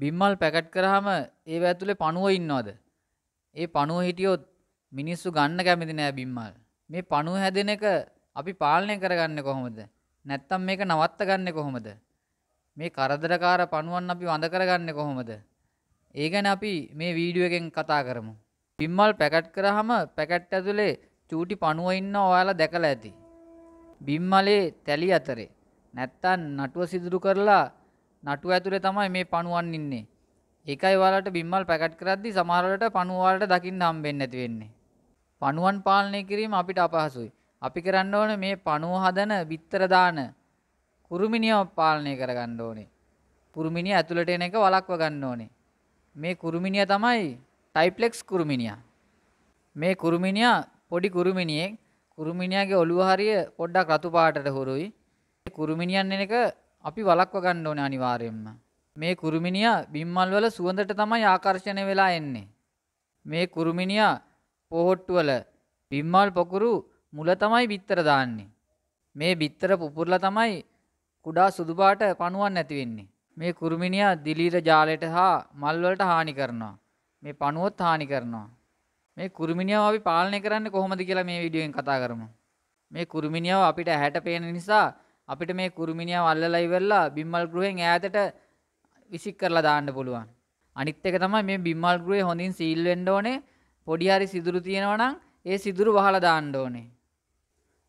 බිම්මල් packet කරාම ඒව ඇතුලේ පණුව ඉන්නවද? ඒ පණුව හිටියොත් මිනිස්සු ගන්න කැමති නෑ බිම්මල්. මේ පණුව හැදෙන එක අපි පාලනය කරගන්නේ කොහොමද? නැත්තම් මේක නවත්ත ගන්නෙ කොහොමද? මේ කරදරකාර පණුවන් අපි වඳ කරගන්නේ කොහොමද? ඒ ගැන අපි මේ වීඩියෝ එකෙන් කතා කරමු. බිම්මල් පැකට් කරාම පැකට් ඇතුලේ චූටි පණුව ඉන්න ඔයාලා දැකලා ඇති. බිම්මලේ තැලි අතරේ නැත්තම් නටුව සිදුරු කරලා නටුව ඇතුලේ තමයි මේ පණුවන් ඉන්නේ. ඒකයි ඔයාලට බිම්මල් පැකට් කරද්දී සමහරවලට පණුව වලට දකින්න හම්බෙන්නේ නැති වෙන්නේ. පණුවන් පාලනය කිරීම අපිට අපහසුයි. අපි කරන්න ඕනේ මේ පණුව හදන බිත්තර දාන කුරුමිනියව පාලනය කරගන්න ඕනේ. කුරුමිනිය ඇතුළට එන එක වළක්ව ගන්න ඕනේ. මේ කුරුමිනිය තමයි ටයිප්ලෙක්ස් කුරුමිනියා. මේ කුරුමිනියා පොඩි කුරුමිනියෙක් කුරුමිනියාගේ ඔළුව හරිය පොඩ්ඩක් රතු පාටට හුරුයි. කුරුමිනියන් එන එක අපි වලක්ව ගන්න ඕනේ අනිවාර්යයෙන්ම. මේ කුරුමිනියා බිම්මල් වල සුවඳට තමයි ආකර්ෂණය වෙලා එන්නේ. මේ කුරුමිනියා පොහොට්ටු වල බිම්මල් පොකුරු මුල තමයි බිත්තර දාන්නේ. මේ බිත්තර පුපුරලා තමයි කුඩා සුදු පාට පණුවන් නැති වෙන්නේ. මේ කුරුමිනියා දිලීර ජාලයට හා මල් වලට හානි කරනවා. මේ පණුවොත් හානි කරනවා. මේ කුරුමිනියාව අපි පාලනය කරන්නේ කොහොමද කියලා මේ වීඩියෝෙන් කතා කරමු. මේ කුරුමිනියාව අපිට ඇහැට පේන නිසා අපිට මේ කුරුමිනිය වල්ලලා ඉවරලා බිම්මල් ගෘහෙන් ඈතට විසික් කරලා දාන්න පුළුවන්. අනිත් එක තමයි මේ බිම්මල් ගෘහේ හොඳින් සීල් වෙන්න ඕනේ. පොඩි හරි සිදුරු තියෙනවා නම් ඒ සිදුරු වහලා දාන්න ඕනේ.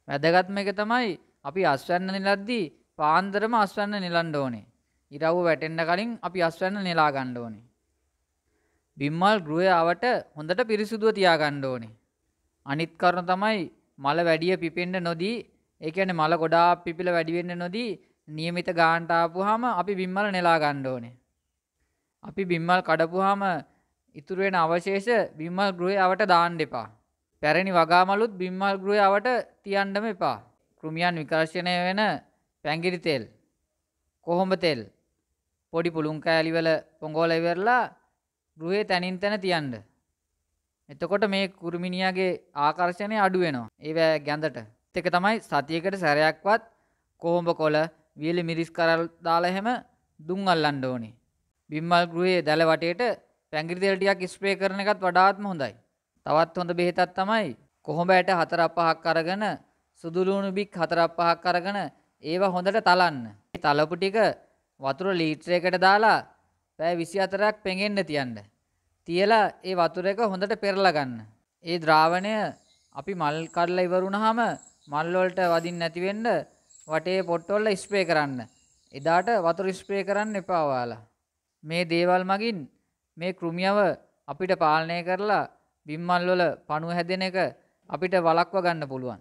වැදගත්ම එක තමයි අපි අස්වැන්න නිලද්දී පාන්දරම අස්වැන්න නිලන්න ඕනේ. ඉරව්ව වැටෙන්න කලින් අපි අස්වැන්න නෙලා ගන්න ඕනේ. බිම්මල් ගෘහය අවට හොඳට පිරිසුදුව තියා ගන්න ඕනේ. අනිත් කරුණ තමයි මල වැඩිය පිපෙන්න නොදී ඒ කියන්නේ මල ගොඩාක් පිපිල වැඩි වෙන්න නොදී નિયમિત ගානට ආපුවාම අපි බිම්මල නෙලා ගන්න ඕනේ. අපි බිම්මල් කඩපුවාම ඉතුරු වෙන අවශේෂ බිම්මල් ගෘහේ අවට දාන්න එපා. පැරණි වගාමලුත් බිම්මල් ගෘහේ අවට තියන්නම එපා. කෘමියන් විකර්ෂණය වෙන පැංගිරි තෙල්, කොහොඹ තෙල්, පොඩි පුළුන් කෑලි වල පොඟෝල ඉවරලා ගෘහේ තනින් තන තියන්න. එතකොට මේ කුරුමිනියාගේ ආකර්ෂණය අඩු වෙනවා. ඒව ගැඳට එක තමයි සතියකට සැරයක්වත් කොහොඹ කොළ වියලි මිරිස් කරල් දාලා එහෙම දුම් අල්ලන්න ඕනේ. බිම්මල් ගෘහයේ දැල වටේට පැංගිරි තෙල් ටිකක් ස්ප්‍රේ කරන එකත් වඩාත්ම හොඳයි. තවත් හොඳ බෙහෙතක් තමයි කොහොඹ ඇට හතර පහක් අරගෙන සුදු ලුණු බික් හතර පහක් අරගෙන ඒවා හොඳට තලන්න. මේ තලපු ටික වතුර ලීටරයකට දාලා පැය 24ක් පෙඟෙන්න තියන්න. තියලා ඒ වතුර එක හොඳට පෙරලා ගන්න. ඒ ද්‍රාවණය අපි මල් කඩලා ඉවරුනහම මල් වලට වදින්න නැති වෙන්න වටේ පොට් වල ස්ප්‍රේ කරන්න. එදාට වතුර ස්ප්‍රේ කරන්න එපා ඔයාලා. මේ දේවල් මගින් මේ කෘමියව අපිට පාලනය කරලා බිම්මල් වල පණුව හැදෙන එක අපිට වළක්වා ගන්න පුළුවන්.